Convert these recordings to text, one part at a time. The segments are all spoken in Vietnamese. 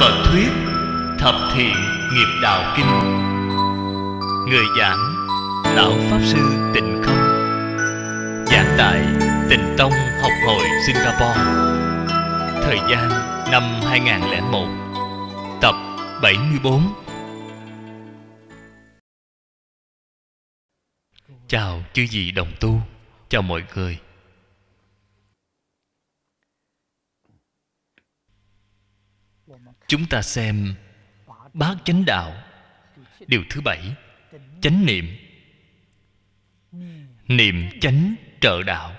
Phật thuyết Thập thiện nghiệp đạo kinh Người giảng Lão Pháp Sư Tịnh Không Giảng tại Tịnh Tông Học hội Singapore Thời gian năm 2001 Tập 74 Chào chư vị đồng tu Chào mọi người chúng ta xem bát chánh đạo điều thứ bảy chánh niệm niệm chánh trợ đạo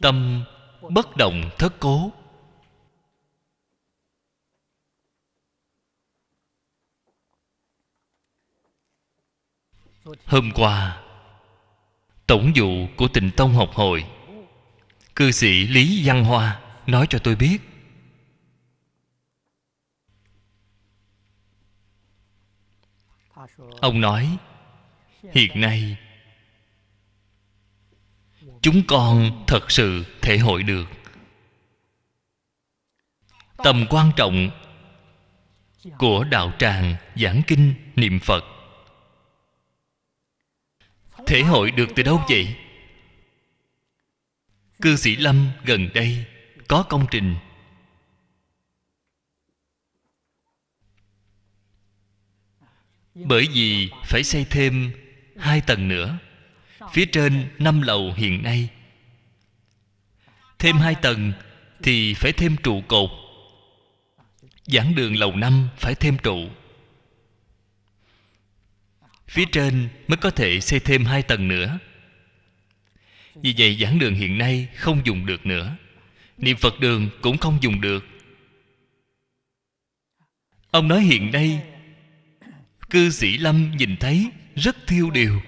tâm bất động thất cố hôm qua tổng vụ của tịnh tông học hội cư sĩ lý văn hoa nói cho tôi biết ông nói hiện nay chúng con thật sự thể hội được tầm quan trọng của đạo tràng giảng kinh niệm phật thể hội được từ đâu vậy cư sĩ lâm gần đây có công trình bởi vì phải xây thêm hai tầng nữa phía trên năm lầu hiện nay thêm hai tầng thì phải thêm trụ cột giảng đường lầu năm phải thêm trụ phía trên mới có thể xây thêm hai tầng nữa vì vậy giảng đường hiện nay không dùng được nữa niệm phật đường cũng không dùng được ông nói hiện nay cư sĩ lâm nhìn thấy rất thiêu điều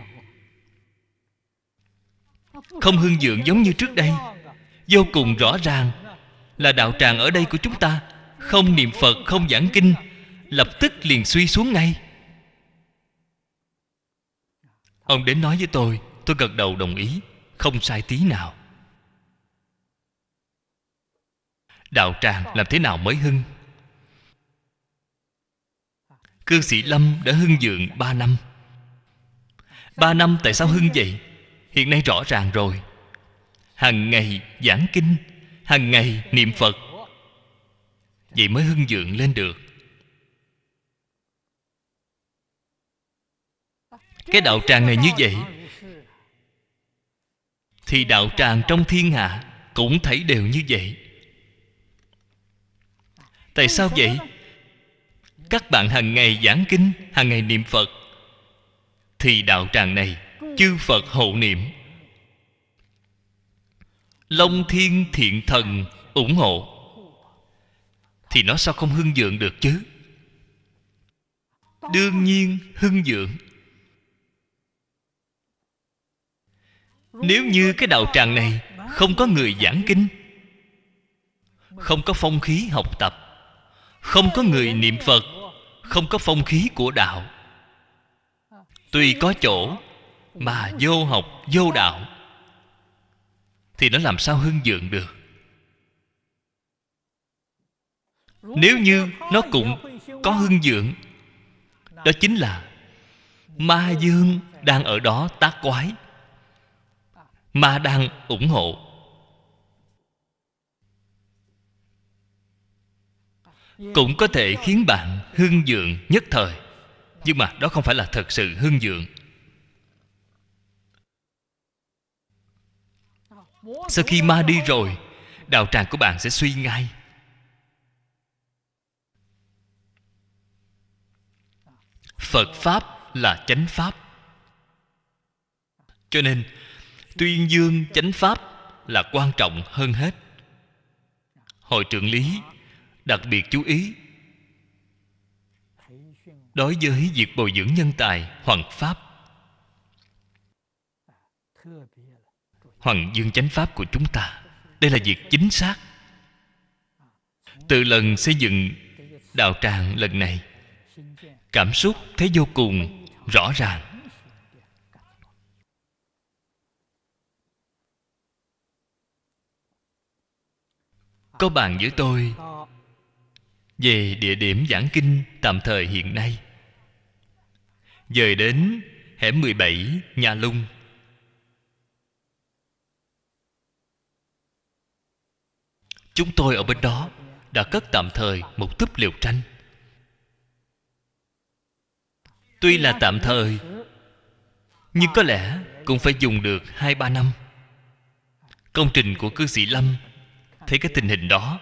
không hương dưỡng giống như trước đây vô cùng rõ ràng là đạo tràng ở đây của chúng ta không niệm phật không giảng kinh lập tức liền suy xuống ngay ông đến nói với tôi tôi gật đầu đồng ý không sai tí nào đạo tràng làm thế nào mới hưng Cư sĩ Lâm đã hưng dượng ba năm ba năm tại sao hưng vậy? Hiện nay rõ ràng rồi Hàng ngày giảng kinh Hàng ngày niệm Phật Vậy mới hưng dượng lên được Cái đạo tràng này như vậy Thì đạo tràng trong thiên hạ Cũng thấy đều như vậy Tại sao vậy? các bạn hàng ngày giảng kinh hàng ngày niệm phật thì đạo tràng này chư phật hộ niệm long thiên thiện thần ủng hộ thì nó sao không hưng dượng được chứ đương nhiên hưng dượng nếu như cái đạo tràng này không có người giảng kinh không có phong khí học tập không có người niệm phật không có phong khí của đạo tuy có chỗ mà vô học vô đạo thì nó làm sao hưng dượng được nếu như nó cũng có hưng dượng đó chính là ma dương đang ở đó tác quái ma đang ủng hộ cũng có thể khiến bạn hưng dượng nhất thời nhưng mà đó không phải là thật sự hưng dượng sau khi ma đi rồi đạo tràng của bạn sẽ suy ngay phật pháp là chánh pháp cho nên tuyên dương chánh pháp là quan trọng hơn hết hội trưởng lý đặc biệt chú ý đối với việc bồi dưỡng nhân tài hoàng pháp hoàng dương chánh pháp của chúng ta đây là việc chính xác từ lần xây dựng đạo tràng lần này cảm xúc thấy vô cùng rõ ràng có bạn với tôi về địa điểm giảng kinh tạm thời hiện nay dời đến hẻm 17 Nhà Lung Chúng tôi ở bên đó đã cất tạm thời một túp liều tranh Tuy là tạm thời Nhưng có lẽ cũng phải dùng được hai ba năm Công trình của cư sĩ Lâm Thấy cái tình hình đó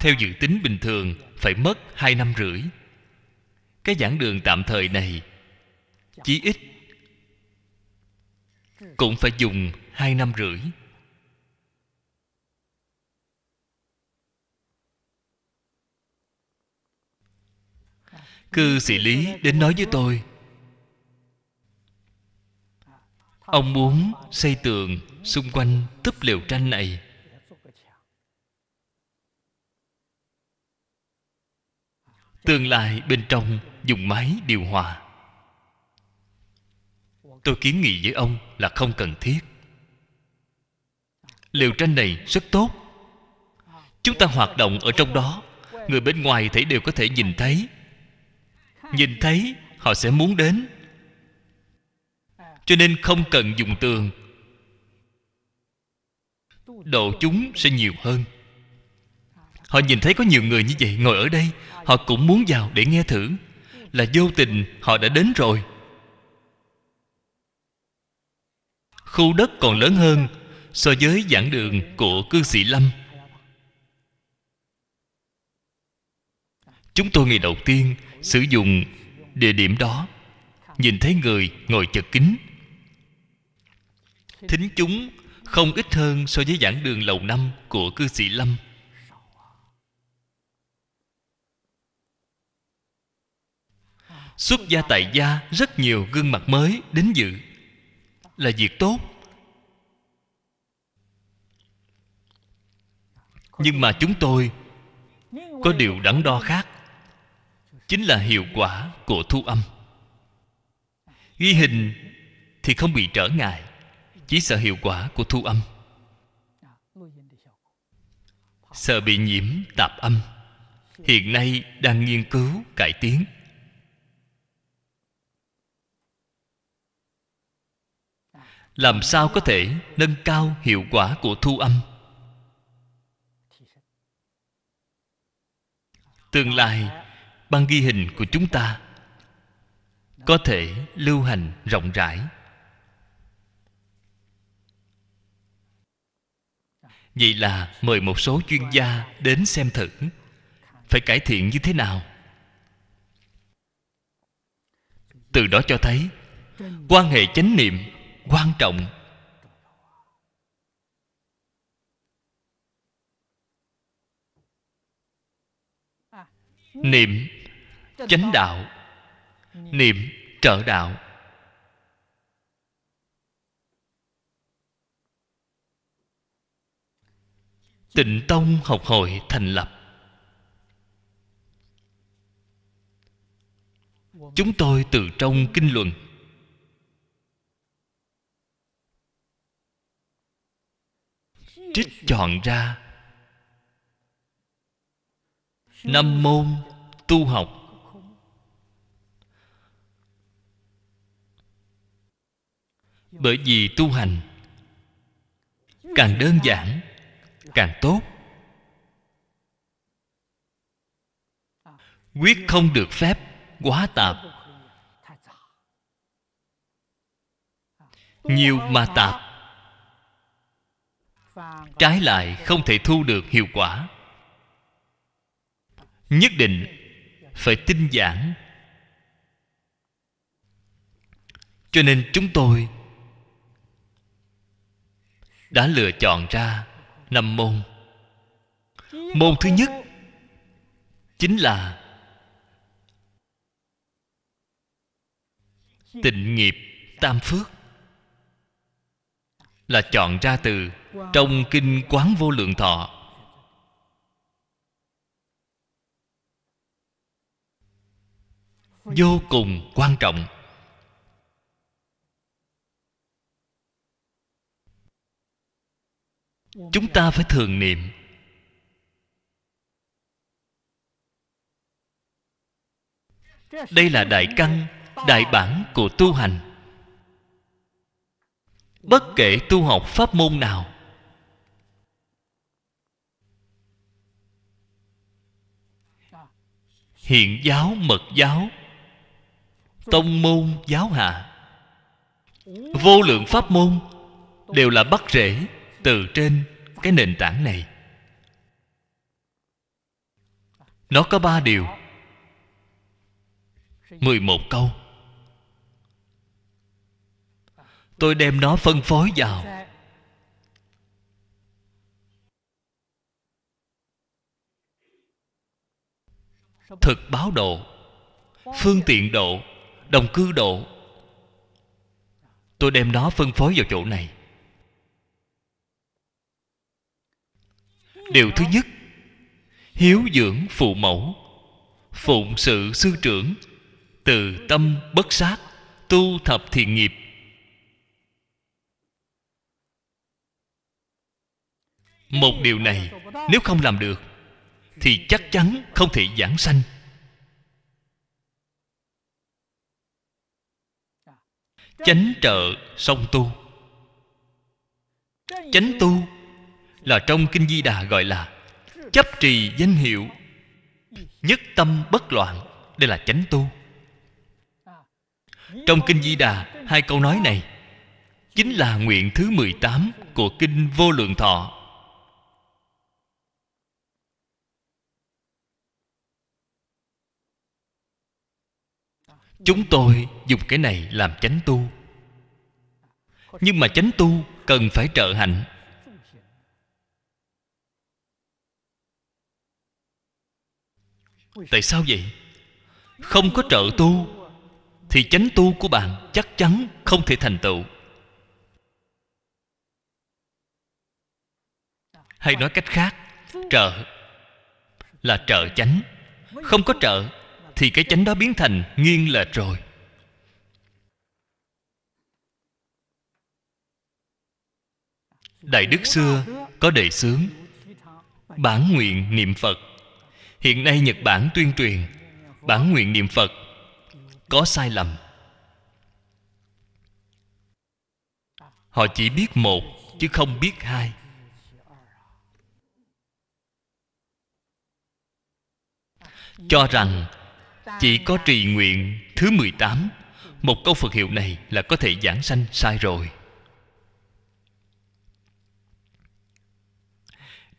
theo dự tính bình thường phải mất hai năm rưỡi cái giảng đường tạm thời này chí ít cũng phải dùng hai năm rưỡi cư sĩ lý đến nói với tôi ông muốn xây tường xung quanh túp liều tranh này tương lai bên trong dùng máy điều hòa tôi kiến nghị với ông là không cần thiết liều tranh này rất tốt chúng ta hoạt động ở trong đó người bên ngoài thấy đều có thể nhìn thấy nhìn thấy họ sẽ muốn đến cho nên không cần dùng tường độ chúng sẽ nhiều hơn Họ nhìn thấy có nhiều người như vậy ngồi ở đây Họ cũng muốn vào để nghe thử Là vô tình họ đã đến rồi Khu đất còn lớn hơn So với giảng đường của cư sĩ Lâm Chúng tôi ngày đầu tiên sử dụng địa điểm đó Nhìn thấy người ngồi chật kín Thính chúng không ít hơn so với giảng đường lầu năm của cư sĩ Lâm Xuất gia tại gia Rất nhiều gương mặt mới đến dự Là việc tốt Nhưng mà chúng tôi Có điều đắn đo khác Chính là hiệu quả của thu âm Ghi hình thì không bị trở ngại Chỉ sợ hiệu quả của thu âm Sợ bị nhiễm tạp âm Hiện nay đang nghiên cứu cải tiến làm sao có thể nâng cao hiệu quả của thu âm tương lai băng ghi hình của chúng ta có thể lưu hành rộng rãi vậy là mời một số chuyên gia đến xem thử phải cải thiện như thế nào từ đó cho thấy quan hệ chánh niệm quan trọng niệm chánh đạo niệm trợ đạo tịnh tông học hội thành lập chúng tôi từ trong kinh luận trích chọn ra năm môn tu học bởi vì tu hành càng đơn giản càng tốt quyết không được phép quá tạp nhiều mà tạp trái lại không thể thu được hiệu quả nhất định phải tinh giản cho nên chúng tôi đã lựa chọn ra năm môn môn thứ nhất chính là tịnh nghiệp tam phước là chọn ra từ trong kinh quán vô lượng thọ vô cùng quan trọng chúng ta phải thường niệm đây là đại căn đại bản của tu hành bất kể tu học pháp môn nào hiện giáo mật giáo tông môn giáo hạ vô lượng pháp môn đều là bắt rễ từ trên cái nền tảng này nó có ba điều mười một câu tôi đem nó phân phối vào thực báo độ phương tiện độ đồng cư độ tôi đem nó phân phối vào chỗ này điều thứ nhất hiếu dưỡng phụ mẫu phụng sự sư trưởng từ tâm bất sát tu thập thiện nghiệp một điều này nếu không làm được thì chắc chắn không thể giảng sanh chánh trợ song tu chánh tu là trong kinh di đà gọi là chấp trì danh hiệu nhất tâm bất loạn đây là chánh tu trong kinh di đà hai câu nói này chính là nguyện thứ 18 của kinh vô lượng thọ chúng tôi dùng cái này làm chánh tu nhưng mà chánh tu cần phải trợ hạnh tại sao vậy không có trợ tu thì chánh tu của bạn chắc chắn không thể thành tựu hay nói cách khác trợ là trợ chánh không có trợ thì cái chánh đó biến thành nghiêng lệch rồi đại đức xưa có đề xướng bản nguyện niệm phật hiện nay nhật bản tuyên truyền bản nguyện niệm phật có sai lầm họ chỉ biết một chứ không biết hai cho rằng chỉ có trì nguyện thứ 18 Một câu Phật hiệu này là có thể giảng sanh sai rồi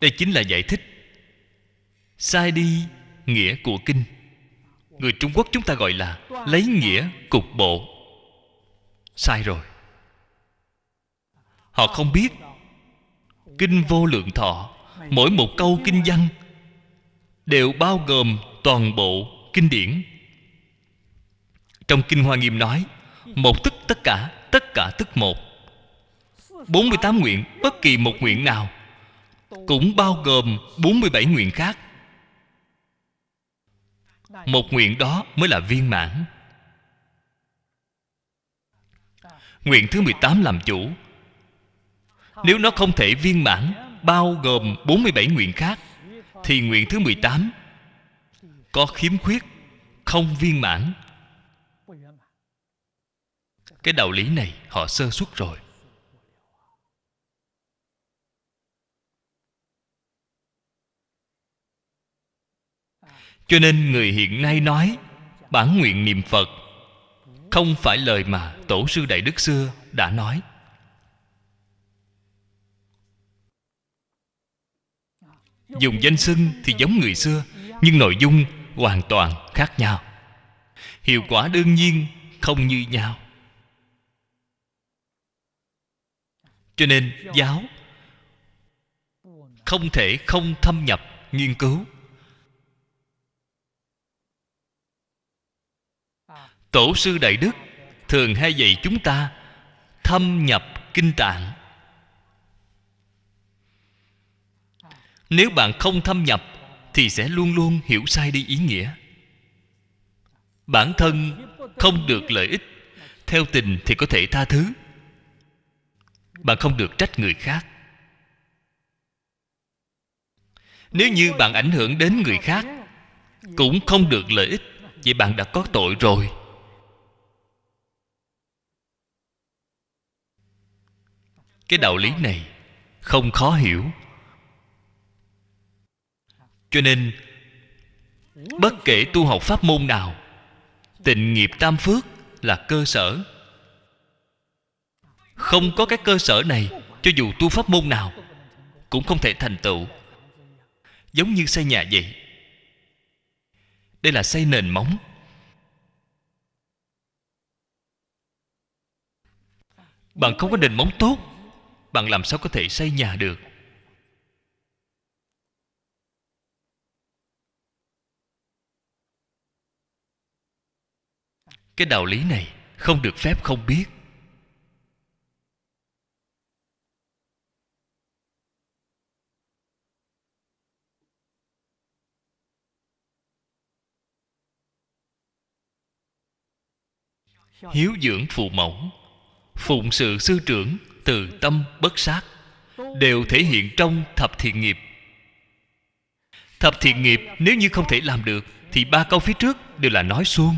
Đây chính là giải thích Sai đi nghĩa của kinh Người Trung Quốc chúng ta gọi là Lấy nghĩa cục bộ Sai rồi Họ không biết Kinh vô lượng thọ Mỗi một câu kinh văn Đều bao gồm toàn bộ kinh điển trong kinh hoa nghiêm nói một tức tất cả tất cả tức một 48 nguyện bất kỳ một nguyện nào cũng bao gồm 47 nguyện khác một nguyện đó mới là viên mãn Nguyện thứ 18 làm chủ Nếu nó không thể viên mãn Bao gồm 47 nguyện khác Thì nguyện thứ 18 có khiếm khuyết không viên mãn cái đạo lý này họ sơ xuất rồi cho nên người hiện nay nói bản nguyện niệm phật không phải lời mà tổ sư đại đức xưa đã nói dùng danh xưng thì giống người xưa nhưng nội dung hoàn toàn khác nhau hiệu quả đương nhiên không như nhau cho nên giáo không thể không thâm nhập nghiên cứu tổ sư đại đức thường hay dạy chúng ta thâm nhập kinh tạng nếu bạn không thâm nhập thì sẽ luôn luôn hiểu sai đi ý nghĩa bản thân không được lợi ích theo tình thì có thể tha thứ bạn không được trách người khác nếu như bạn ảnh hưởng đến người khác cũng không được lợi ích vì bạn đã có tội rồi cái đạo lý này không khó hiểu cho nên bất kể tu học pháp môn nào tịnh nghiệp tam phước là cơ sở không có cái cơ sở này cho dù tu pháp môn nào cũng không thể thành tựu giống như xây nhà vậy đây là xây nền móng bạn không có nền móng tốt bạn làm sao có thể xây nhà được cái đạo lý này không được phép không biết hiếu dưỡng phụ mẫu phụng sự sư trưởng từ tâm bất sát đều thể hiện trong thập thiện nghiệp thập thiện nghiệp nếu như không thể làm được thì ba câu phía trước đều là nói suông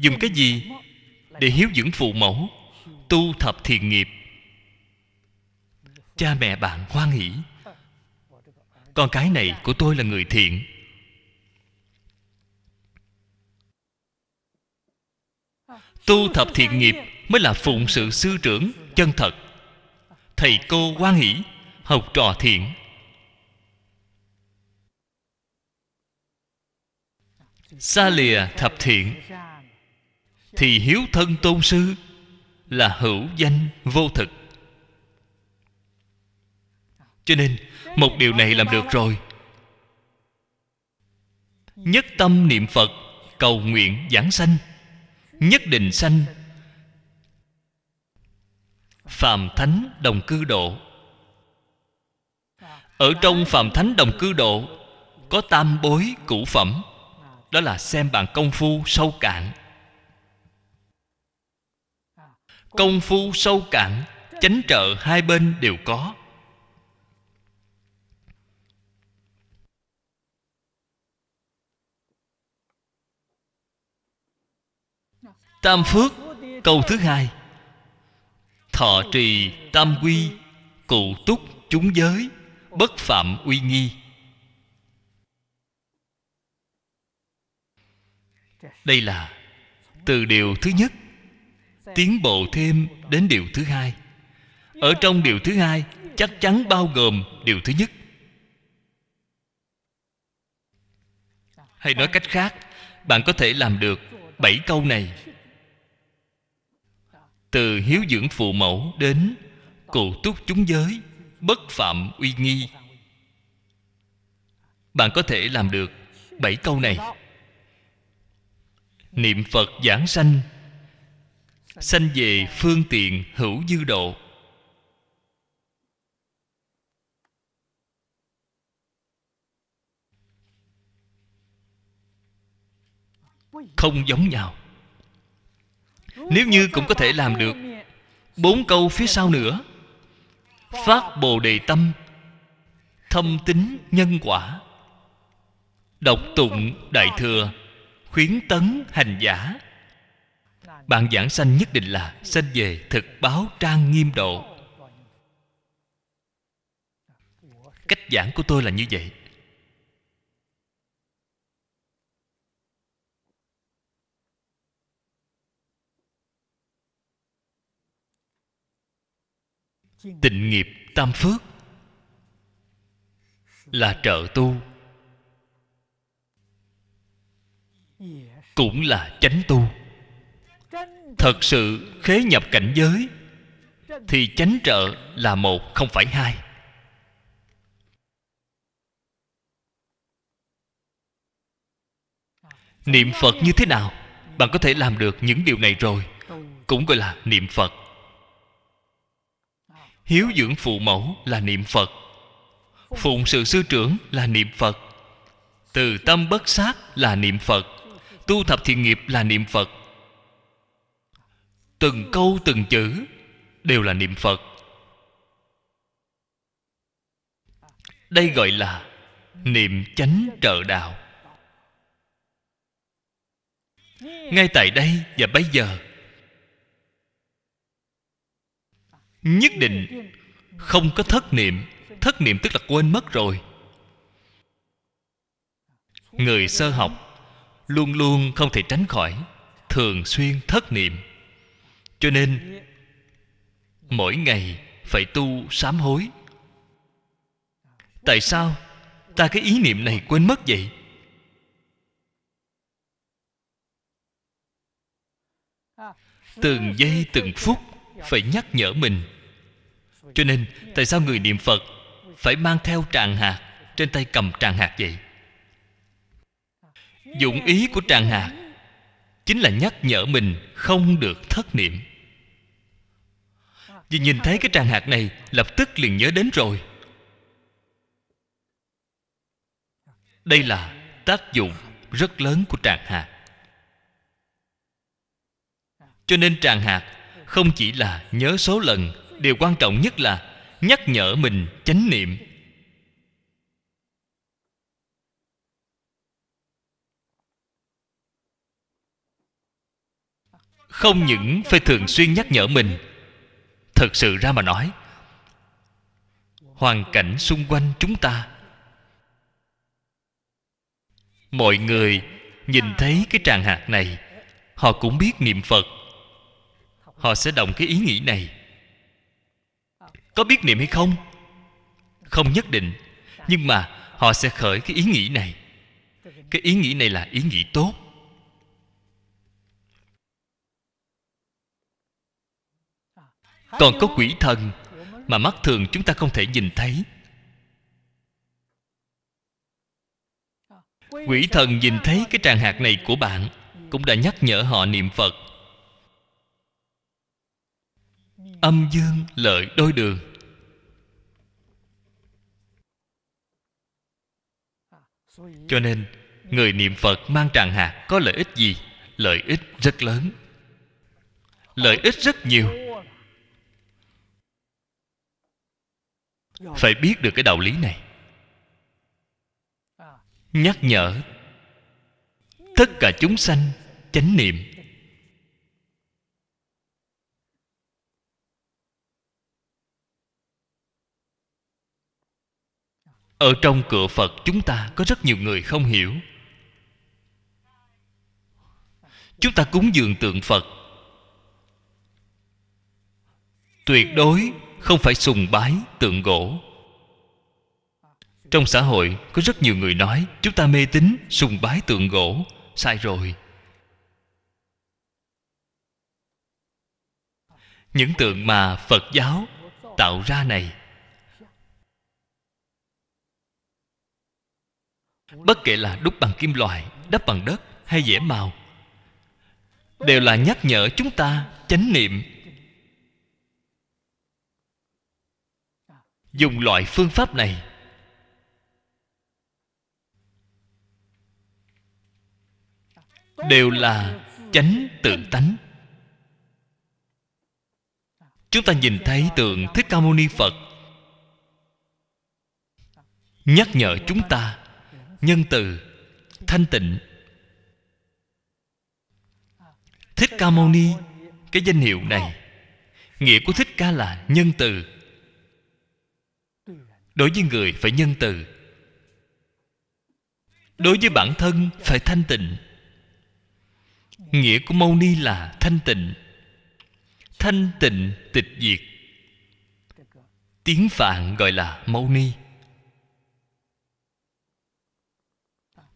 dùng cái gì để hiếu dưỡng phụ mẫu tu thập thiện nghiệp cha mẹ bạn hoan hỷ con cái này của tôi là người thiện tu thập thiện nghiệp mới là phụng sự sư trưởng chân thật thầy cô hoan hỷ học trò thiện xa lìa thập thiện thì hiếu thân tôn sư là hữu danh vô thực cho nên một điều này làm được rồi nhất tâm niệm phật cầu nguyện giảng sanh nhất định sanh phàm thánh đồng cư độ ở trong phàm thánh đồng cư độ có tam bối cũ phẩm đó là xem bạn công phu sâu cạn công phu sâu cạn chánh trợ hai bên đều có tam phước câu thứ hai thọ trì tam quy cụ túc chúng giới bất phạm uy nghi đây là từ điều thứ nhất tiến bộ thêm đến điều thứ hai ở trong điều thứ hai chắc chắn bao gồm điều thứ nhất hay nói cách khác bạn có thể làm được bảy câu này từ hiếu dưỡng phụ mẫu đến cụ túc chúng giới bất phạm uy nghi bạn có thể làm được bảy câu này niệm phật giảng sanh sanh về phương tiện hữu dư độ không giống nhau nếu như cũng có thể làm được bốn câu phía sau nữa phát bồ đề tâm thâm tính nhân quả độc tụng đại thừa khuyến tấn hành giả bạn giảng sanh nhất định là Sanh về thực báo trang nghiêm độ Cách giảng của tôi là như vậy Tịnh nghiệp tam phước Là trợ tu Cũng là chánh tu thật sự khế nhập cảnh giới thì chánh trợ là một không phải hai niệm phật như thế nào bạn có thể làm được những điều này rồi cũng gọi là niệm phật hiếu dưỡng phụ mẫu là niệm phật phụng sự sư trưởng là niệm phật từ tâm bất sát là niệm phật tu thập thiện nghiệp là niệm phật từng câu từng chữ đều là niệm phật đây gọi là niệm chánh trợ đạo ngay tại đây và bây giờ nhất định không có thất niệm thất niệm tức là quên mất rồi người sơ học luôn luôn không thể tránh khỏi thường xuyên thất niệm cho nên mỗi ngày phải tu sám hối tại sao ta cái ý niệm này quên mất vậy từng giây từng phút phải nhắc nhở mình cho nên tại sao người niệm phật phải mang theo tràng hạt trên tay cầm tràng hạt vậy dụng ý của tràng hạt chính là nhắc nhở mình không được thất niệm vì nhìn thấy cái tràng hạt này lập tức liền nhớ đến rồi đây là tác dụng rất lớn của tràng hạt cho nên tràng hạt không chỉ là nhớ số lần điều quan trọng nhất là nhắc nhở mình chánh niệm không những phải thường xuyên nhắc nhở mình thật sự ra mà nói hoàn cảnh xung quanh chúng ta mọi người nhìn thấy cái tràng hạt này họ cũng biết niệm phật họ sẽ động cái ý nghĩ này có biết niệm hay không không nhất định nhưng mà họ sẽ khởi cái ý nghĩ này cái ý nghĩ này là ý nghĩ tốt còn có quỷ thần mà mắt thường chúng ta không thể nhìn thấy quỷ thần nhìn thấy cái tràng hạt này của bạn cũng đã nhắc nhở họ niệm phật âm dương lợi đôi đường cho nên người niệm phật mang tràng hạt có lợi ích gì lợi ích rất lớn lợi ích rất nhiều phải biết được cái đạo lý này nhắc nhở tất cả chúng sanh chánh niệm ở trong cửa phật chúng ta có rất nhiều người không hiểu chúng ta cúng dường tượng phật tuyệt đối không phải sùng bái tượng gỗ trong xã hội có rất nhiều người nói chúng ta mê tín sùng bái tượng gỗ sai rồi những tượng mà phật giáo tạo ra này bất kể là đúc bằng kim loại đắp bằng đất hay vẽ màu đều là nhắc nhở chúng ta chánh niệm dùng loại phương pháp này đều là chánh tự tánh chúng ta nhìn thấy tượng thích ca mâu ni phật nhắc nhở chúng ta nhân từ thanh tịnh thích ca mâu ni cái danh hiệu này nghĩa của thích ca là nhân từ đối với người phải nhân từ đối với bản thân phải thanh tịnh nghĩa của mâu ni là thanh tịnh thanh tịnh tịch diệt tiếng phạn gọi là mâu ni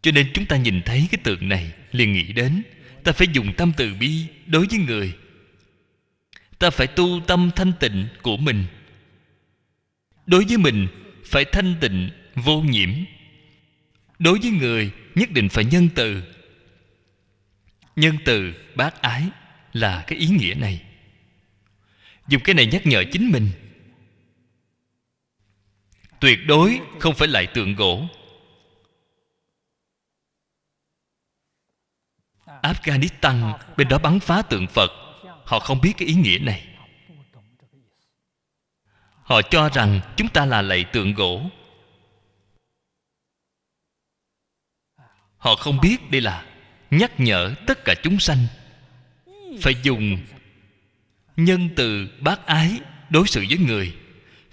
cho nên chúng ta nhìn thấy cái tượng này liền nghĩ đến ta phải dùng tâm từ bi đối với người ta phải tu tâm thanh tịnh của mình đối với mình phải thanh tịnh vô nhiễm đối với người nhất định phải nhân từ nhân từ bác ái là cái ý nghĩa này dùng cái này nhắc nhở chính mình tuyệt đối không phải lại tượng gỗ afghanistan bên đó bắn phá tượng phật họ không biết cái ý nghĩa này Họ cho rằng chúng ta là lạy tượng gỗ Họ không biết đây là nhắc nhở tất cả chúng sanh Phải dùng nhân từ bác ái đối xử với người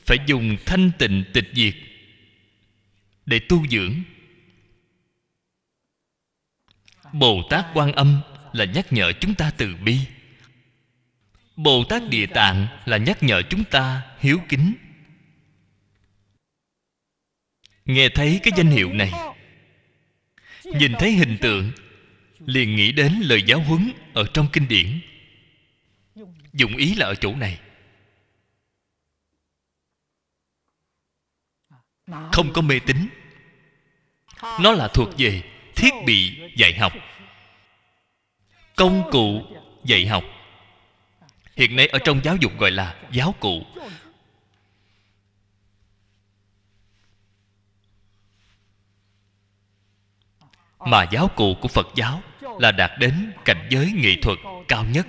Phải dùng thanh tịnh tịch diệt Để tu dưỡng Bồ Tát Quan Âm là nhắc nhở chúng ta từ bi Bồ Tát Địa Tạng là nhắc nhở chúng ta hiếu kính Nghe thấy cái danh hiệu này Nhìn thấy hình tượng Liền nghĩ đến lời giáo huấn Ở trong kinh điển Dụng ý là ở chỗ này Không có mê tín Nó là thuộc về thiết bị dạy học Công cụ dạy học hiện nay ở trong giáo dục gọi là giáo cụ mà giáo cụ của phật giáo là đạt đến cảnh giới nghệ thuật cao nhất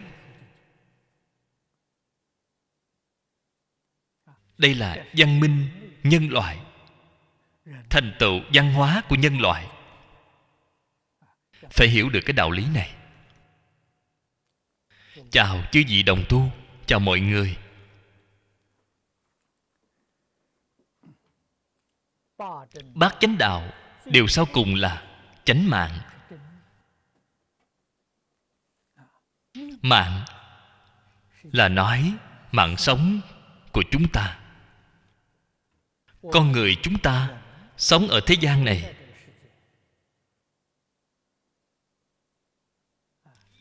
đây là văn minh nhân loại thành tựu văn hóa của nhân loại phải hiểu được cái đạo lý này Chào chư vị đồng tu Chào mọi người Bác chánh đạo đều sau cùng là chánh mạng Mạng Là nói mạng sống của chúng ta Con người chúng ta Sống ở thế gian này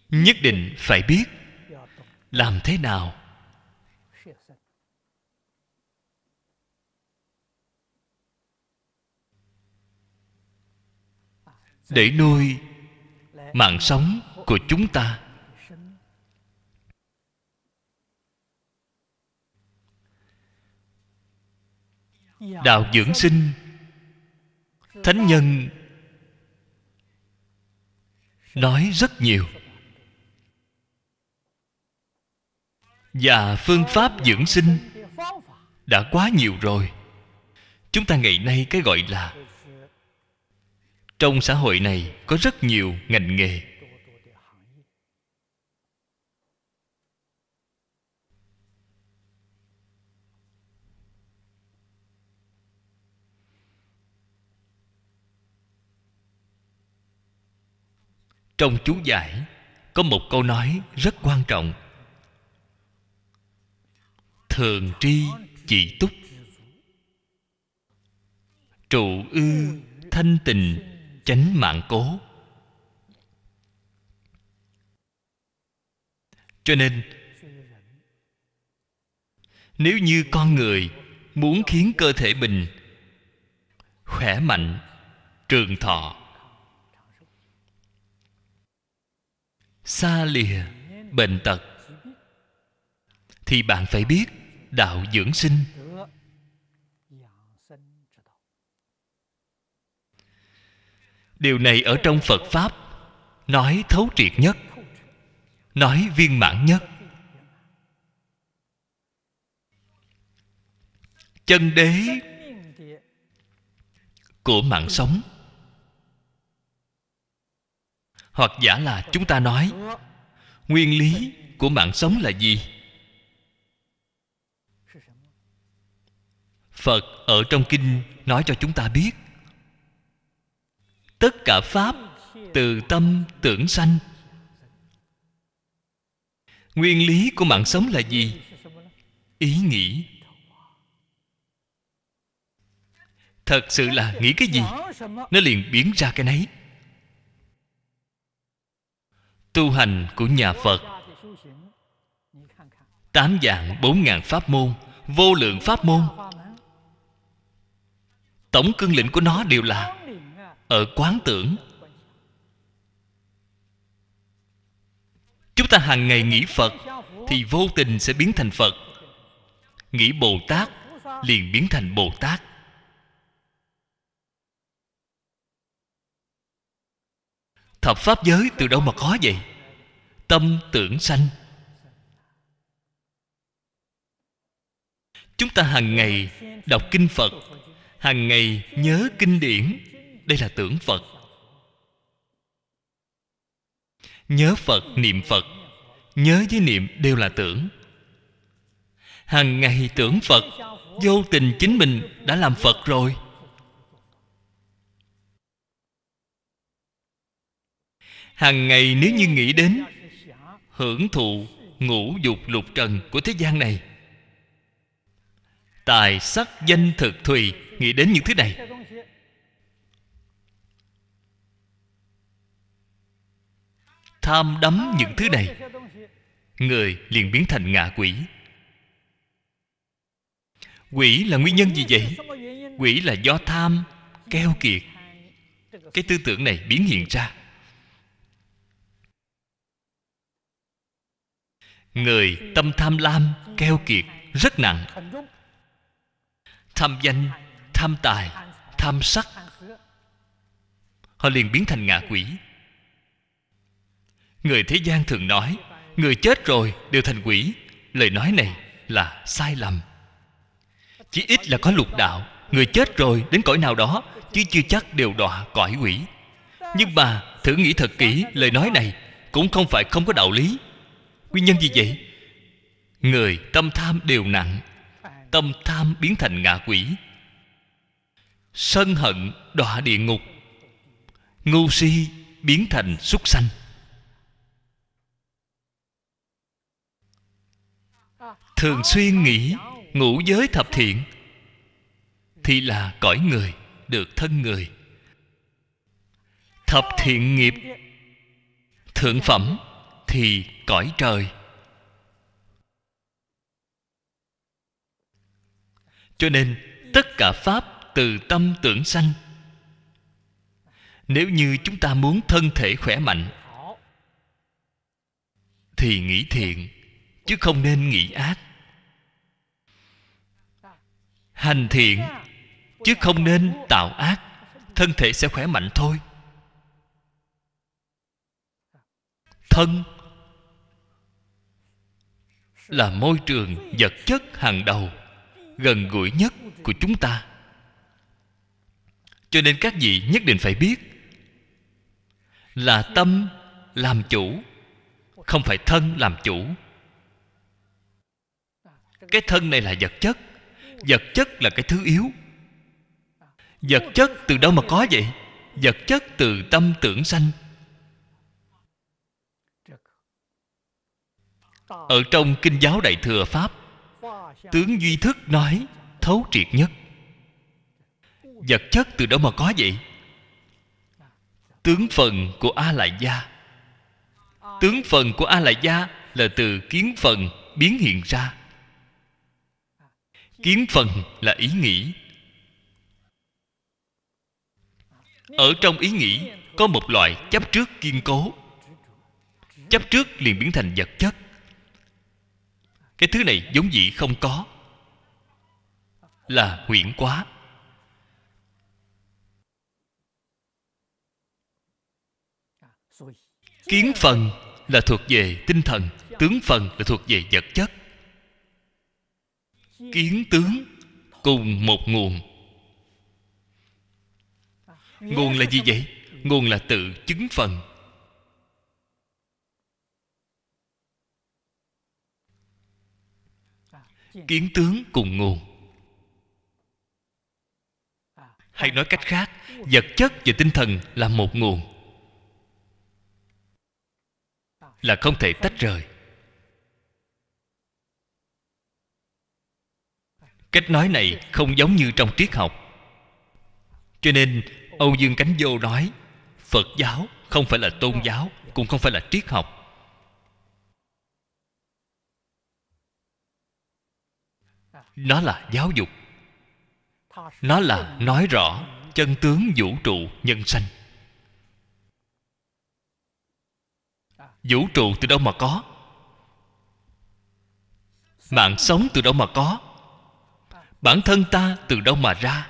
Nhất định phải biết làm thế nào để nuôi mạng sống của chúng ta đạo dưỡng sinh thánh nhân nói rất nhiều và phương pháp dưỡng sinh đã quá nhiều rồi chúng ta ngày nay cái gọi là trong xã hội này có rất nhiều ngành nghề trong chú giải có một câu nói rất quan trọng thường tri chỉ túc trụ ư thanh tịnh chánh mạng cố cho nên nếu như con người muốn khiến cơ thể bình, khỏe mạnh trường thọ xa lìa bệnh tật thì bạn phải biết đạo dưỡng sinh điều này ở trong phật pháp nói thấu triệt nhất nói viên mãn nhất chân đế của mạng sống hoặc giả là chúng ta nói nguyên lý của mạng sống là gì phật ở trong kinh nói cho chúng ta biết tất cả pháp từ tâm tưởng sanh nguyên lý của mạng sống là gì ý nghĩ thật sự là nghĩ cái gì nó liền biến ra cái nấy tu hành của nhà phật tám dạng bốn ngàn pháp môn vô lượng pháp môn tổng cương lĩnh của nó đều là ở quán tưởng chúng ta hàng ngày nghĩ phật thì vô tình sẽ biến thành phật nghĩ bồ tát liền biến thành bồ tát thập pháp giới từ đâu mà có vậy tâm tưởng sanh chúng ta hàng ngày đọc kinh phật hàng ngày nhớ kinh điển đây là tưởng phật nhớ phật niệm phật nhớ với niệm đều là tưởng hàng ngày tưởng phật vô tình chính mình đã làm phật rồi hàng ngày nếu như nghĩ đến hưởng thụ ngũ dục lục trần của thế gian này tài sắc danh thực thùy nghĩ đến những thứ này tham đắm những thứ này người liền biến thành ngạ quỷ quỷ là nguyên nhân gì vậy quỷ là do tham keo kiệt cái tư tưởng này biến hiện ra người tâm tham lam keo kiệt rất nặng tham danh tham tài tham sắc họ liền biến thành ngạ quỷ người thế gian thường nói người chết rồi đều thành quỷ lời nói này là sai lầm chỉ ít là có lục đạo người chết rồi đến cõi nào đó chứ chưa chắc đều đọa cõi quỷ nhưng mà thử nghĩ thật kỹ lời nói này cũng không phải không có đạo lý nguyên nhân gì vậy người tâm tham đều nặng tâm tham biến thành ngạ quỷ sân hận đọa địa ngục ngu si biến thành súc sanh thường xuyên nghĩ ngũ giới thập thiện thì là cõi người được thân người thập thiện nghiệp thượng phẩm thì cõi trời cho nên tất cả pháp từ tâm tưởng sanh nếu như chúng ta muốn thân thể khỏe mạnh thì nghĩ thiện chứ không nên nghĩ ác hành thiện chứ không nên tạo ác thân thể sẽ khỏe mạnh thôi thân là môi trường vật chất hàng đầu gần gũi nhất của chúng ta cho nên các vị nhất định phải biết là tâm làm chủ không phải thân làm chủ cái thân này là vật chất vật chất là cái thứ yếu vật chất từ đâu mà có vậy vật chất từ tâm tưởng sanh ở trong kinh giáo đại thừa pháp tướng duy thức nói thấu triệt nhất vật chất từ đâu mà có vậy tướng phần của a lại gia tướng phần của a lại gia là từ kiến phần biến hiện ra kiến phần là ý nghĩ ở trong ý nghĩ có một loại chấp trước kiên cố chấp trước liền biến thành vật chất cái thứ này giống dĩ không có là huyễn quá kiến phần là thuộc về tinh thần tướng phần là thuộc về vật chất kiến tướng cùng một nguồn nguồn là gì vậy nguồn là tự chứng phần kiến tướng cùng nguồn hay nói cách khác vật chất và tinh thần là một nguồn là không thể tách rời cách nói này không giống như trong triết học cho nên âu dương cánh vô nói phật giáo không phải là tôn giáo cũng không phải là triết học nó là giáo dục nó là nói rõ chân tướng vũ trụ nhân sanh vũ trụ từ đâu mà có mạng sống từ đâu mà có bản thân ta từ đâu mà ra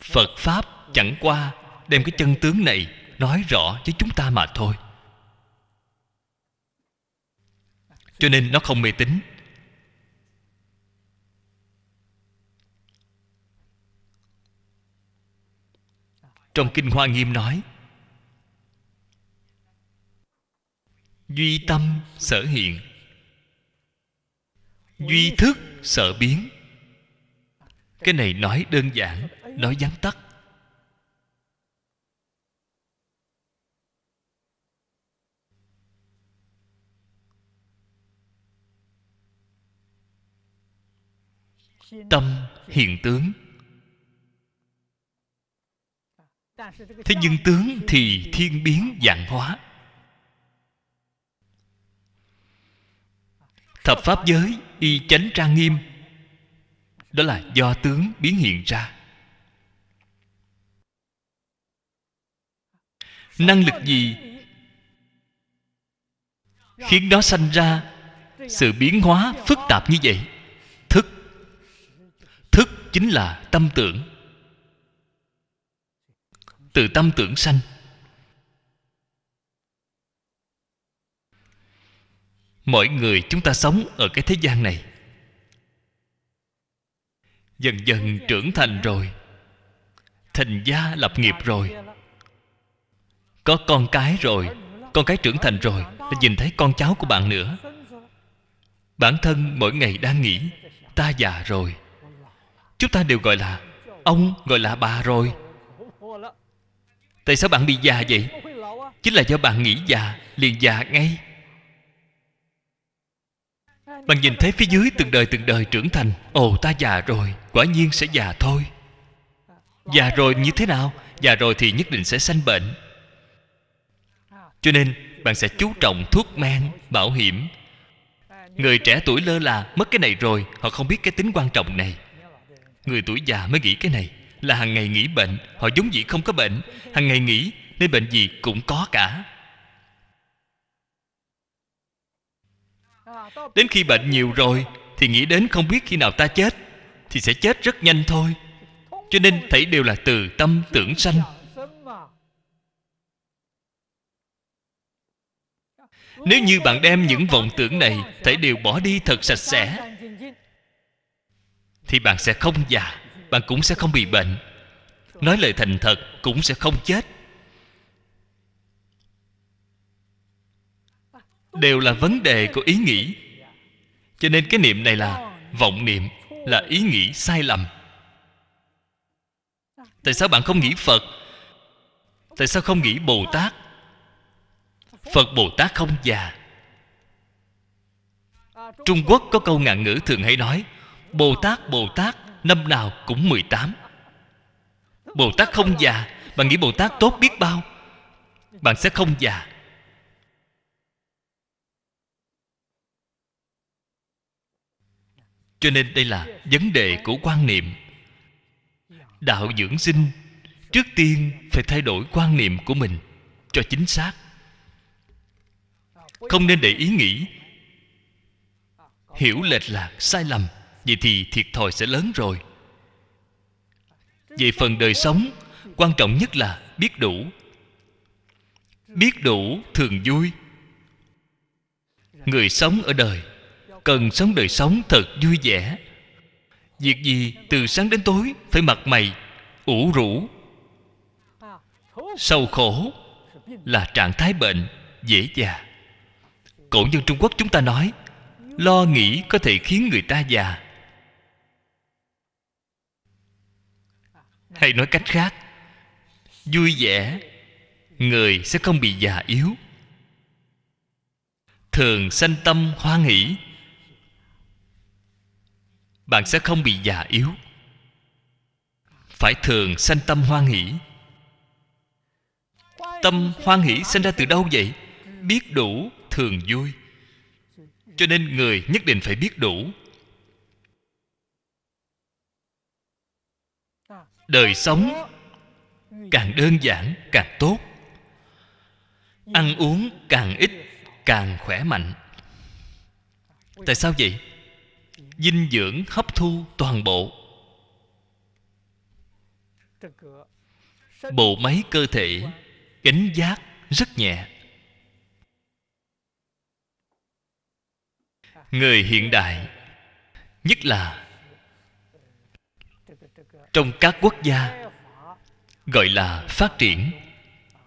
phật pháp chẳng qua đem cái chân tướng này nói rõ với chúng ta mà thôi cho nên nó không mê tín trong kinh hoa nghiêm nói duy tâm sở hiện duy thức sở biến cái này nói đơn giản nói vắn tắt tâm hiện tướng thế nhưng tướng thì thiên biến dạng hóa thập pháp giới y chánh trang nghiêm đó là do tướng biến hiện ra năng lực gì khiến nó sanh ra sự biến hóa phức tạp như vậy thức thức chính là tâm tưởng từ tâm tưởng sanh mỗi người chúng ta sống ở cái thế gian này dần dần trưởng thành rồi thành gia lập nghiệp rồi có con cái rồi con cái trưởng thành rồi đã nhìn thấy con cháu của bạn nữa bản thân mỗi ngày đang nghĩ ta già rồi chúng ta đều gọi là ông gọi là bà rồi tại sao bạn bị già vậy chính là do bạn nghĩ già liền già ngay bạn nhìn thấy phía dưới từng đời từng đời trưởng thành ồ ta già rồi quả nhiên sẽ già thôi già rồi như thế nào già rồi thì nhất định sẽ sanh bệnh cho nên bạn sẽ chú trọng thuốc men bảo hiểm người trẻ tuổi lơ là mất cái này rồi họ không biết cái tính quan trọng này người tuổi già mới nghĩ cái này là hàng ngày nghĩ bệnh họ giống dĩ không có bệnh hàng ngày nghĩ nên bệnh gì cũng có cả Đến khi bệnh nhiều rồi Thì nghĩ đến không biết khi nào ta chết Thì sẽ chết rất nhanh thôi Cho nên thấy đều là từ tâm tưởng sanh Nếu như bạn đem những vọng tưởng này thấy đều bỏ đi thật sạch sẽ Thì bạn sẽ không già Bạn cũng sẽ không bị bệnh Nói lời thành thật cũng sẽ không chết đều là vấn đề của ý nghĩ cho nên cái niệm này là vọng niệm là ý nghĩ sai lầm tại sao bạn không nghĩ phật tại sao không nghĩ bồ tát phật bồ tát không già trung quốc có câu ngạn ngữ thường hay nói bồ tát bồ tát năm nào cũng 18 bồ tát không già bạn nghĩ bồ tát tốt biết bao bạn sẽ không già cho nên đây là vấn đề của quan niệm đạo dưỡng sinh trước tiên phải thay đổi quan niệm của mình cho chính xác không nên để ý nghĩ hiểu lệch lạc sai lầm vậy thì thiệt thòi sẽ lớn rồi về phần đời sống quan trọng nhất là biết đủ biết đủ thường vui người sống ở đời cần sống đời sống thật vui vẻ việc gì từ sáng đến tối phải mặt mày ủ rũ sâu khổ là trạng thái bệnh dễ già cổ nhân trung quốc chúng ta nói lo nghĩ có thể khiến người ta già hay nói cách khác vui vẻ người sẽ không bị già yếu thường sanh tâm hoan hỷ bạn sẽ không bị già yếu phải thường sanh tâm hoan hỷ tâm hoan hỷ sinh ra từ đâu vậy biết đủ thường vui cho nên người nhất định phải biết đủ đời sống càng đơn giản càng tốt ăn uống càng ít càng khỏe mạnh tại sao vậy dinh dưỡng hấp thu toàn bộ bộ máy cơ thể cánh giác rất nhẹ người hiện đại nhất là trong các quốc gia gọi là phát triển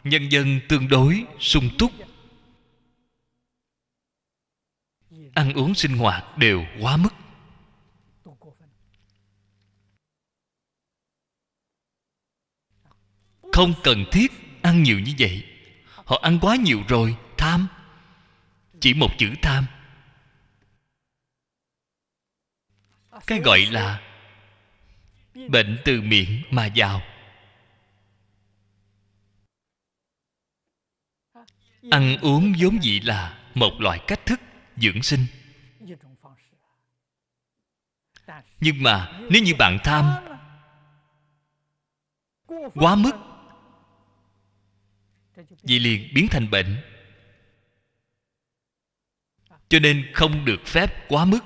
nhân dân tương đối sung túc ăn uống sinh hoạt đều quá mức không cần thiết ăn nhiều như vậy họ ăn quá nhiều rồi tham chỉ một chữ tham cái gọi là bệnh từ miệng mà vào ăn uống vốn dĩ là một loại cách thức dưỡng sinh nhưng mà nếu như bạn tham quá mức vì liền biến thành bệnh cho nên không được phép quá mức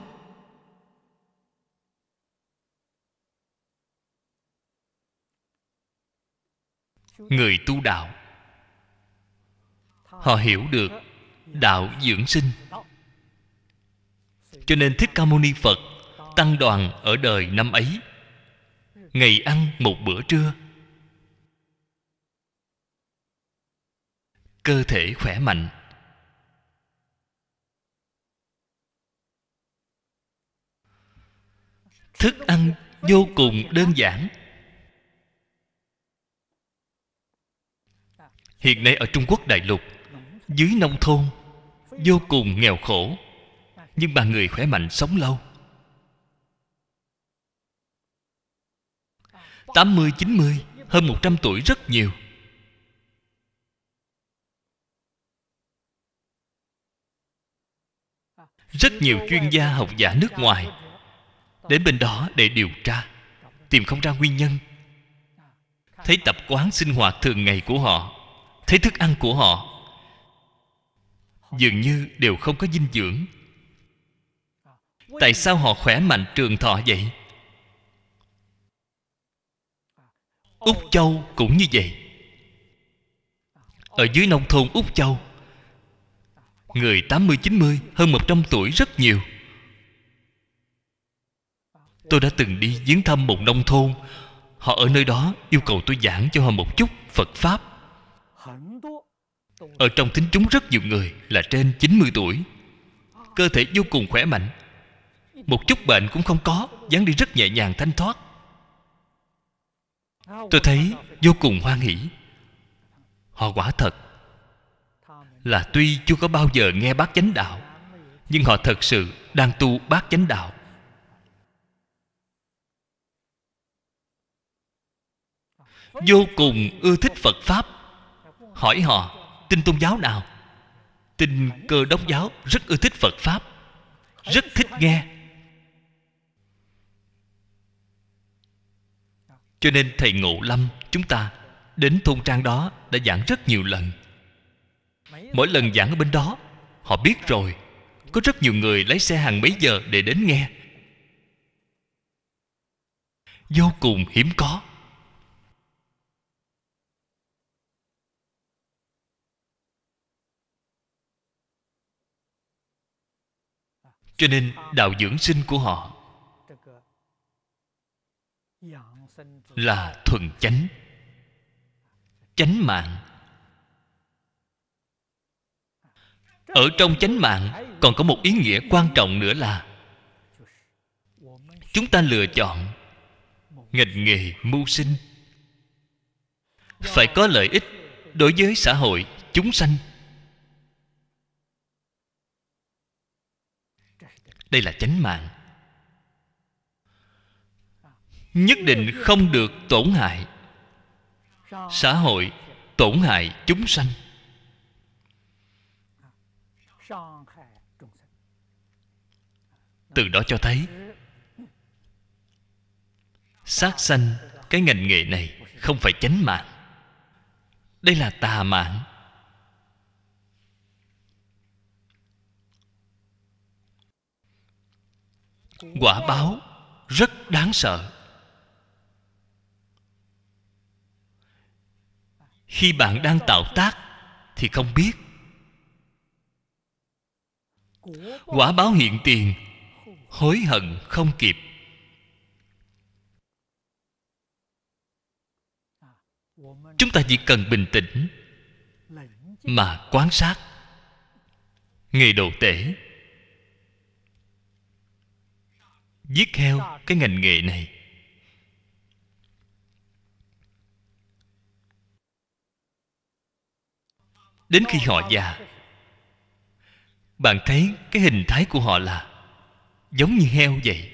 người tu đạo họ hiểu được đạo dưỡng sinh cho nên thích ca mâu ni phật tăng đoàn ở đời năm ấy ngày ăn một bữa trưa cơ thể khỏe mạnh thức ăn vô cùng đơn giản hiện nay ở trung quốc đại lục dưới nông thôn vô cùng nghèo khổ nhưng mà người khỏe mạnh sống lâu 80, 90, hơn 100 tuổi rất nhiều rất nhiều chuyên gia học giả nước ngoài đến bên đó để điều tra tìm không ra nguyên nhân thấy tập quán sinh hoạt thường ngày của họ thấy thức ăn của họ dường như đều không có dinh dưỡng tại sao họ khỏe mạnh trường thọ vậy úc châu cũng như vậy ở dưới nông thôn úc châu Người 80-90 hơn 100 tuổi rất nhiều Tôi đã từng đi viếng thăm một nông thôn Họ ở nơi đó yêu cầu tôi giảng cho họ một chút Phật Pháp Ở trong thính chúng rất nhiều người là trên 90 tuổi Cơ thể vô cùng khỏe mạnh Một chút bệnh cũng không có dáng đi rất nhẹ nhàng thanh thoát Tôi thấy vô cùng hoan hỷ Họ quả thật là tuy chưa có bao giờ nghe bác chánh đạo nhưng họ thật sự đang tu bát chánh đạo vô cùng ưa thích phật pháp hỏi họ tin tôn giáo nào tin cơ đốc giáo rất ưa thích phật pháp rất thích nghe cho nên thầy ngộ lâm chúng ta đến thôn trang đó đã giảng rất nhiều lần mỗi lần giảng ở bên đó họ biết rồi có rất nhiều người lái xe hàng mấy giờ để đến nghe vô cùng hiếm có cho nên đạo dưỡng sinh của họ là thuần chánh chánh mạng ở trong chánh mạng còn có một ý nghĩa quan trọng nữa là chúng ta lựa chọn ngành nghề mưu sinh phải có lợi ích đối với xã hội chúng sanh đây là chánh mạng nhất định không được tổn hại xã hội tổn hại chúng sanh từ đó cho thấy sát sanh cái ngành nghề này không phải chánh mạng đây là tà mạng quả báo rất đáng sợ khi bạn đang tạo tác thì không biết quả báo hiện tiền hối hận không kịp chúng ta chỉ cần bình tĩnh mà quan sát nghề đồ tể giết heo cái ngành nghề này đến khi họ già bạn thấy cái hình thái của họ là giống như heo vậy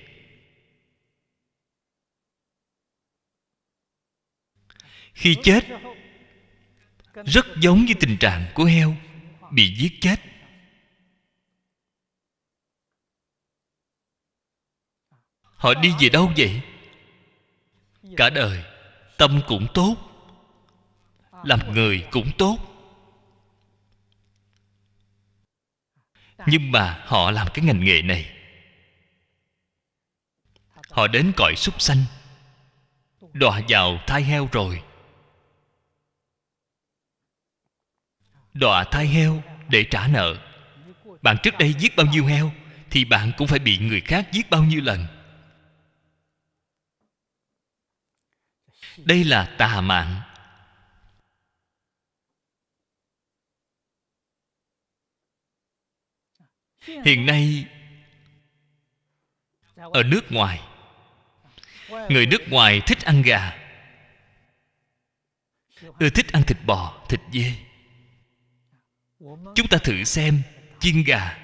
khi chết rất giống như tình trạng của heo bị giết chết họ đi về đâu vậy cả đời tâm cũng tốt làm người cũng tốt nhưng mà họ làm cái ngành nghề này họ đến cõi súc sanh đọa vào thai heo rồi đọa thai heo để trả nợ bạn trước đây giết bao nhiêu heo thì bạn cũng phải bị người khác giết bao nhiêu lần đây là tà mạng hiện nay ở nước ngoài người nước ngoài thích ăn gà ưa ừ, thích ăn thịt bò thịt dê chúng ta thử xem chiên gà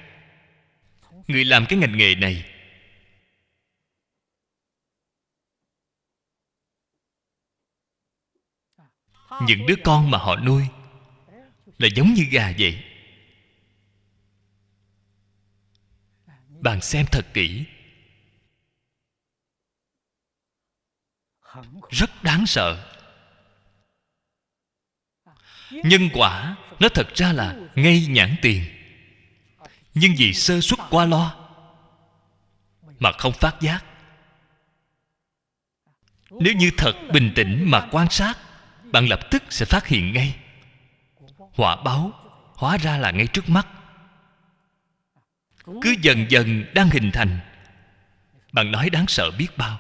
người làm cái ngành nghề này những đứa con mà họ nuôi là giống như gà vậy bạn xem thật kỹ rất đáng sợ nhân quả nó thật ra là ngay nhãn tiền nhưng vì sơ xuất qua lo mà không phát giác nếu như thật bình tĩnh mà quan sát bạn lập tức sẽ phát hiện ngay họa báo hóa ra là ngay trước mắt cứ dần dần đang hình thành bạn nói đáng sợ biết bao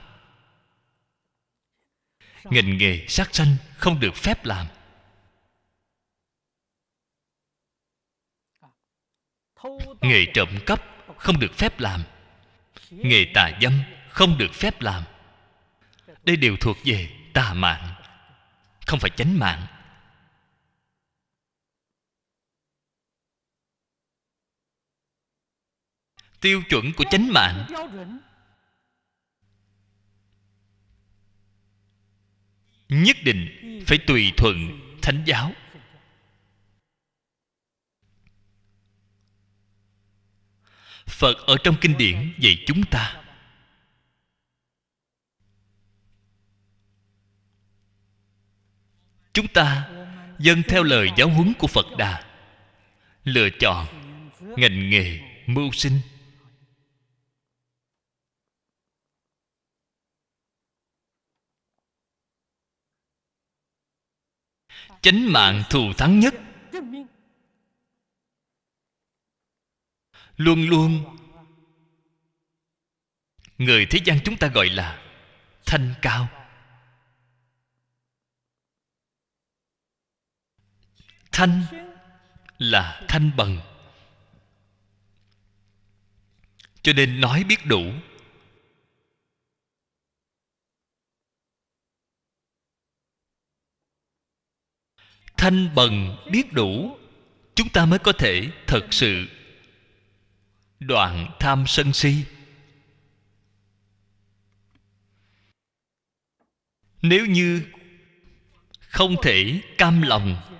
ngành nghề sát sanh không được phép làm nghề trộm cắp không được phép làm nghề tà dâm không được phép làm đây đều thuộc về tà mạng không phải chánh mạng tiêu chuẩn của chánh mạng nhất định phải tùy thuận thánh giáo phật ở trong kinh điển dạy chúng ta chúng ta dân theo lời giáo huấn của phật đà lựa chọn ngành nghề mưu sinh chánh mạng thù thắng nhất luôn luôn người thế gian chúng ta gọi là thanh cao thanh là thanh bằng cho nên nói biết đủ thanh bần biết đủ chúng ta mới có thể thật sự đoạn tham sân si nếu như không thể cam lòng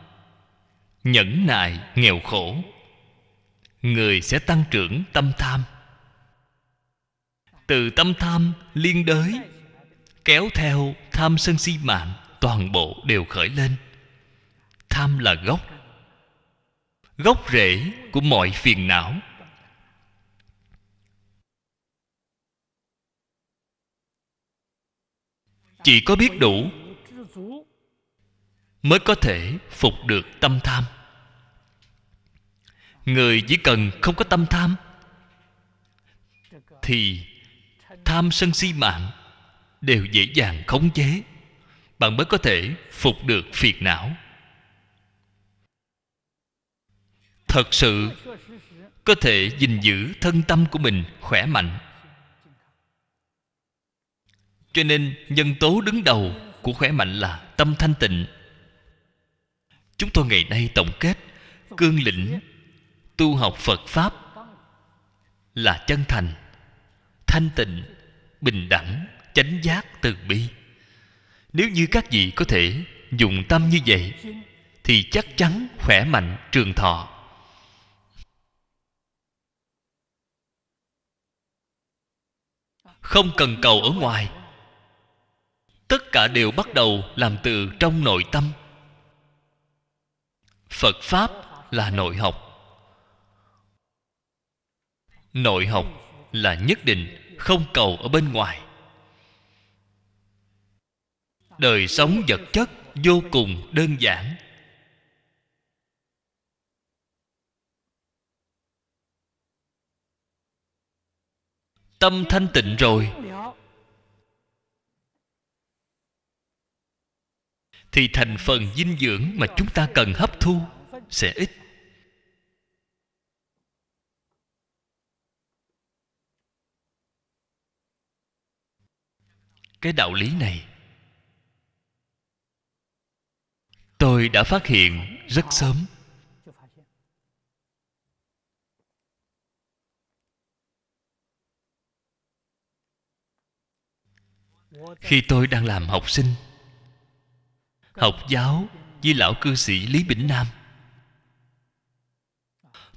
nhẫn nại nghèo khổ người sẽ tăng trưởng tâm tham từ tâm tham liên đới kéo theo tham sân si mạng toàn bộ đều khởi lên tham là gốc gốc rễ của mọi phiền não chỉ có biết đủ mới có thể phục được tâm tham người chỉ cần không có tâm tham thì tham sân si mạng đều dễ dàng khống chế bạn mới có thể phục được phiền não thật sự có thể gìn giữ thân tâm của mình khỏe mạnh cho nên nhân tố đứng đầu của khỏe mạnh là tâm thanh tịnh chúng tôi ngày nay tổng kết cương lĩnh tu học phật pháp là chân thành thanh tịnh bình đẳng chánh giác từ bi nếu như các vị có thể dùng tâm như vậy thì chắc chắn khỏe mạnh trường thọ không cần cầu ở ngoài tất cả đều bắt đầu làm từ trong nội tâm phật pháp là nội học nội học là nhất định không cầu ở bên ngoài đời sống vật chất vô cùng đơn giản tâm thanh tịnh rồi thì thành phần dinh dưỡng mà chúng ta cần hấp thu sẽ ít cái đạo lý này tôi đã phát hiện rất sớm khi tôi đang làm học sinh học giáo với lão cư sĩ lý bỉnh nam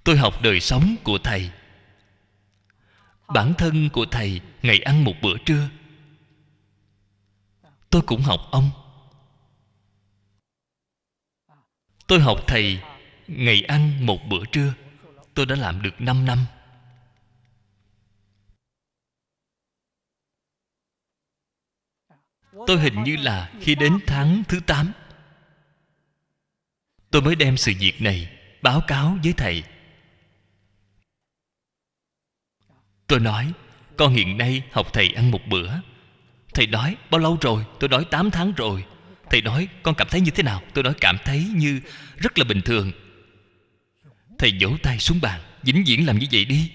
tôi học đời sống của thầy bản thân của thầy ngày ăn một bữa trưa tôi cũng học ông tôi học thầy ngày ăn một bữa trưa tôi đã làm được 5 năm Tôi hình như là khi đến tháng thứ 8 Tôi mới đem sự việc này báo cáo với thầy Tôi nói Con hiện nay học thầy ăn một bữa Thầy nói bao lâu rồi Tôi nói 8 tháng rồi Thầy nói con cảm thấy như thế nào Tôi nói cảm thấy như rất là bình thường Thầy vỗ tay xuống bàn Vĩnh viễn làm như vậy đi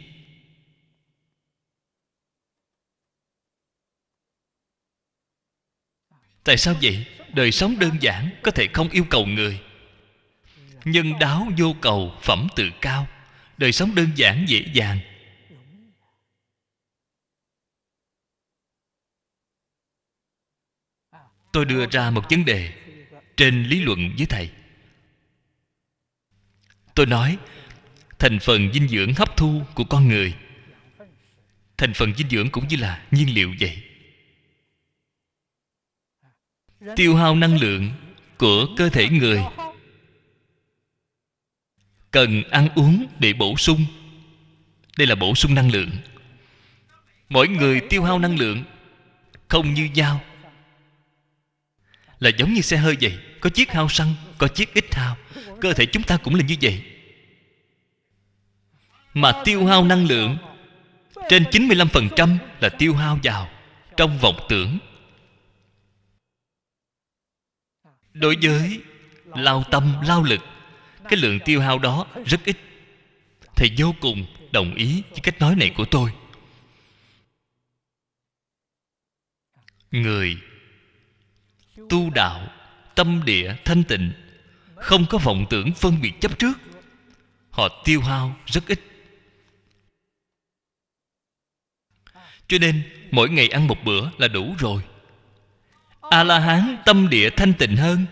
tại sao vậy đời sống đơn giản có thể không yêu cầu người nhân đáo vô cầu phẩm tự cao đời sống đơn giản dễ dàng tôi đưa ra một vấn đề trên lý luận với thầy tôi nói thành phần dinh dưỡng hấp thu của con người thành phần dinh dưỡng cũng như là nhiên liệu vậy tiêu hao năng lượng của cơ thể người cần ăn uống để bổ sung đây là bổ sung năng lượng mỗi người tiêu hao năng lượng không như dao là giống như xe hơi vậy có chiếc hao xăng có chiếc ít hao cơ thể chúng ta cũng là như vậy mà tiêu hao năng lượng trên 95% là tiêu hao vào trong vọng tưởng đối với lao tâm lao lực cái lượng tiêu hao đó rất ít thầy vô cùng đồng ý với cách nói này của tôi người tu đạo tâm địa thanh tịnh không có vọng tưởng phân biệt chấp trước họ tiêu hao rất ít cho nên mỗi ngày ăn một bữa là đủ rồi a la hán tâm địa thanh tịnh hơn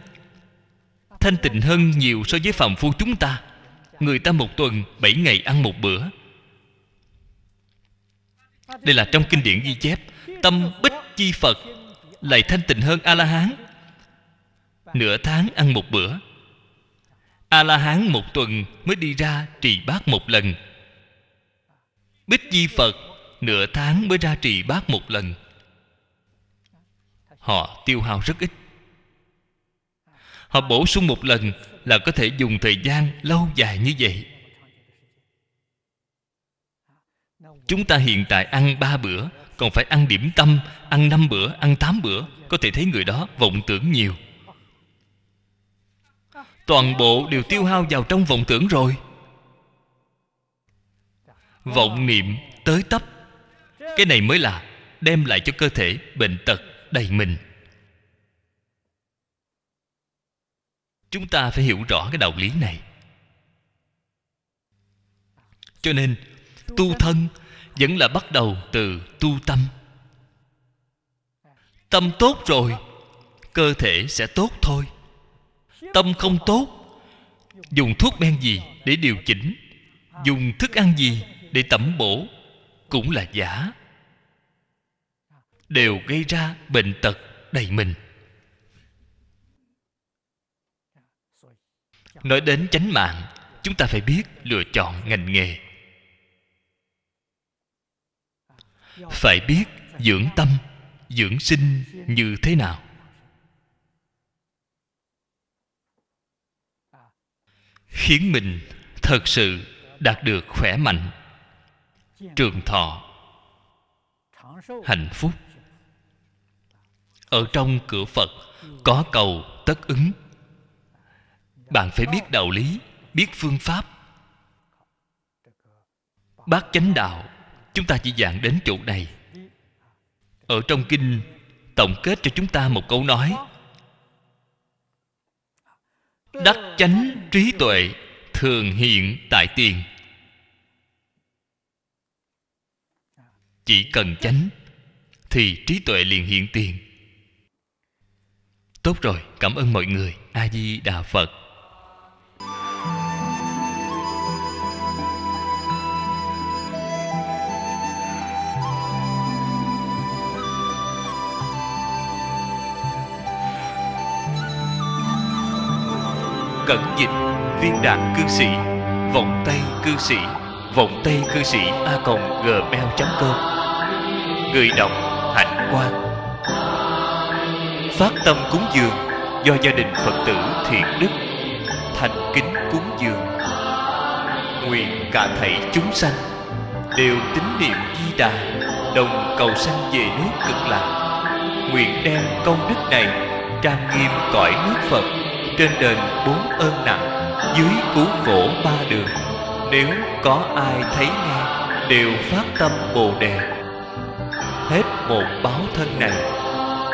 thanh tịnh hơn nhiều so với phàm phu chúng ta người ta một tuần bảy ngày ăn một bữa đây là trong kinh điển ghi chép tâm bích chi phật lại thanh tịnh hơn a la hán nửa tháng ăn một bữa a la hán một tuần mới đi ra trì bát một lần bích di phật nửa tháng mới ra trì bát một lần họ tiêu hao rất ít họ bổ sung một lần là có thể dùng thời gian lâu dài như vậy chúng ta hiện tại ăn ba bữa còn phải ăn điểm tâm ăn năm bữa ăn tám bữa có thể thấy người đó vọng tưởng nhiều toàn bộ đều tiêu hao vào trong vọng tưởng rồi vọng niệm tới tấp cái này mới là đem lại cho cơ thể bệnh tật đầy mình chúng ta phải hiểu rõ cái đạo lý này cho nên tu thân vẫn là bắt đầu từ tu tâm tâm tốt rồi cơ thể sẽ tốt thôi tâm không tốt dùng thuốc men gì để điều chỉnh dùng thức ăn gì để tẩm bổ cũng là giả đều gây ra bệnh tật đầy mình nói đến chánh mạng chúng ta phải biết lựa chọn ngành nghề phải biết dưỡng tâm dưỡng sinh như thế nào khiến mình thật sự đạt được khỏe mạnh trường thọ hạnh phúc ở trong cửa phật có cầu tất ứng bạn phải biết đạo lý biết phương pháp bát chánh đạo chúng ta chỉ giảng đến chỗ này ở trong kinh tổng kết cho chúng ta một câu nói đắc chánh trí tuệ thường hiện tại tiền chỉ cần chánh thì trí tuệ liền hiện tiền Tốt rồi, cảm ơn mọi người. A Di Đà Phật. Cẩn dịch viên đạn cư sĩ vòng tay cư sĩ vòng tay cư sĩ a còng gmail com người đọc hạnh quang phát tâm cúng dường do gia đình phật tử thiện đức thành kính cúng dường nguyện cả thảy chúng sanh đều tín niệm di đà đồng cầu sanh về nước cực lạc nguyện đem công đức này trang nghiêm cõi nước phật trên đền bốn ơn nặng dưới cứu khổ ba đường nếu có ai thấy nghe đều phát tâm bồ đề hết một báo thân này